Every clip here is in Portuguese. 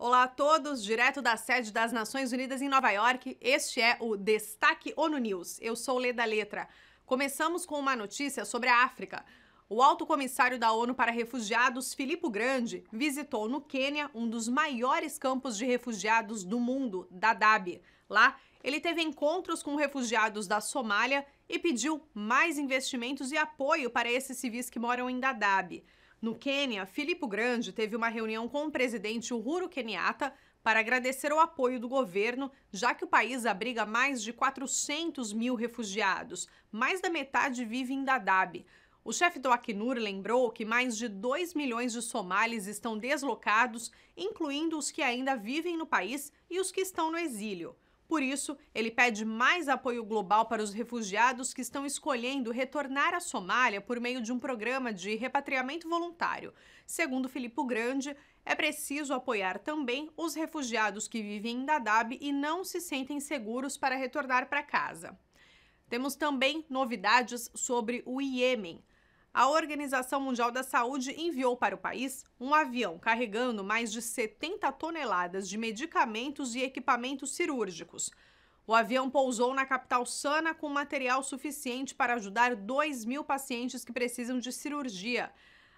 Olá a todos, direto da sede das Nações Unidas em Nova York, este é o Destaque ONU News. Eu sou Leda Letra. Começamos com uma notícia sobre a África. O alto comissário da ONU para Refugiados, Filippo Grande, visitou no Quênia um dos maiores campos de refugiados do mundo, Dadaab. Lá, ele teve encontros com refugiados da Somália e pediu mais investimentos e apoio para esses civis que moram em Dadaab. No Quênia, Filipe Grande teve uma reunião com o presidente Uhuru Kenyatta para agradecer o apoio do governo, já que o país abriga mais de 400 mil refugiados. Mais da metade vive em Dadaab. O chefe do Acnur lembrou que mais de 2 milhões de somalis estão deslocados, incluindo os que ainda vivem no país e os que estão no exílio. Por isso, ele pede mais apoio global para os refugiados que estão escolhendo retornar à Somália por meio de um programa de repatriamento voluntário. Segundo Filipe Grande, é preciso apoiar também os refugiados que vivem em Dadaab e não se sentem seguros para retornar para casa. Temos também novidades sobre o Iêmen a Organização Mundial da Saúde enviou para o país um avião carregando mais de 70 toneladas de medicamentos e equipamentos cirúrgicos. O avião pousou na capital Sana com material suficiente para ajudar 2 mil pacientes que precisam de cirurgia.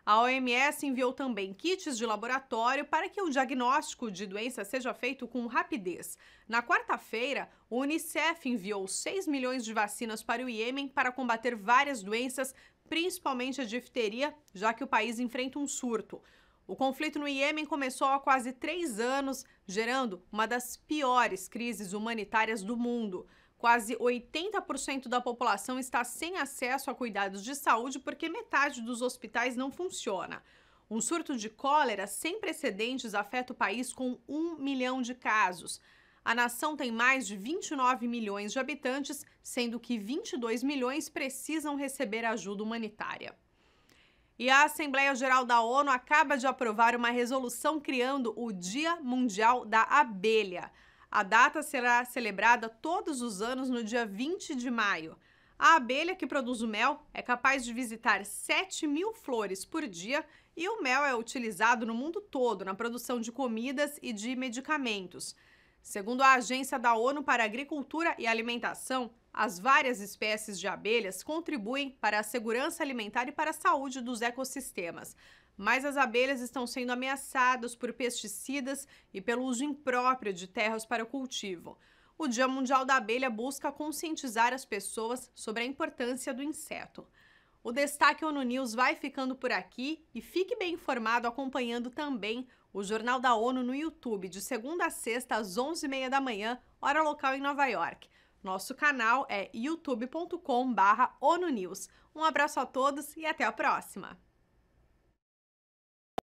A OMS enviou também kits de laboratório para que o diagnóstico de doença seja feito com rapidez. Na quarta-feira, o Unicef enviou 6 milhões de vacinas para o Iêmen para combater várias doenças, principalmente a difteria, já que o país enfrenta um surto. O conflito no Iêmen começou há quase três anos, gerando uma das piores crises humanitárias do mundo. Quase 80% da população está sem acesso a cuidados de saúde porque metade dos hospitais não funciona. Um surto de cólera sem precedentes afeta o país com um milhão de casos. A nação tem mais de 29 milhões de habitantes, sendo que 22 milhões precisam receber ajuda humanitária. E a Assembleia Geral da ONU acaba de aprovar uma resolução criando o Dia Mundial da Abelha. A data será celebrada todos os anos no dia 20 de maio. A abelha que produz o mel é capaz de visitar 7 mil flores por dia e o mel é utilizado no mundo todo na produção de comidas e de medicamentos. Segundo a Agência da ONU para Agricultura e Alimentação, as várias espécies de abelhas contribuem para a segurança alimentar e para a saúde dos ecossistemas. Mas as abelhas estão sendo ameaçadas por pesticidas e pelo uso impróprio de terras para o cultivo. O Dia Mundial da Abelha busca conscientizar as pessoas sobre a importância do inseto. O Destaque ONU News vai ficando por aqui e fique bem informado acompanhando também o Jornal da ONU no YouTube, de segunda a sexta às 11h30 da manhã, hora local em Nova York. Nosso canal é youtube.com/onunews. Um abraço a todos e até a próxima!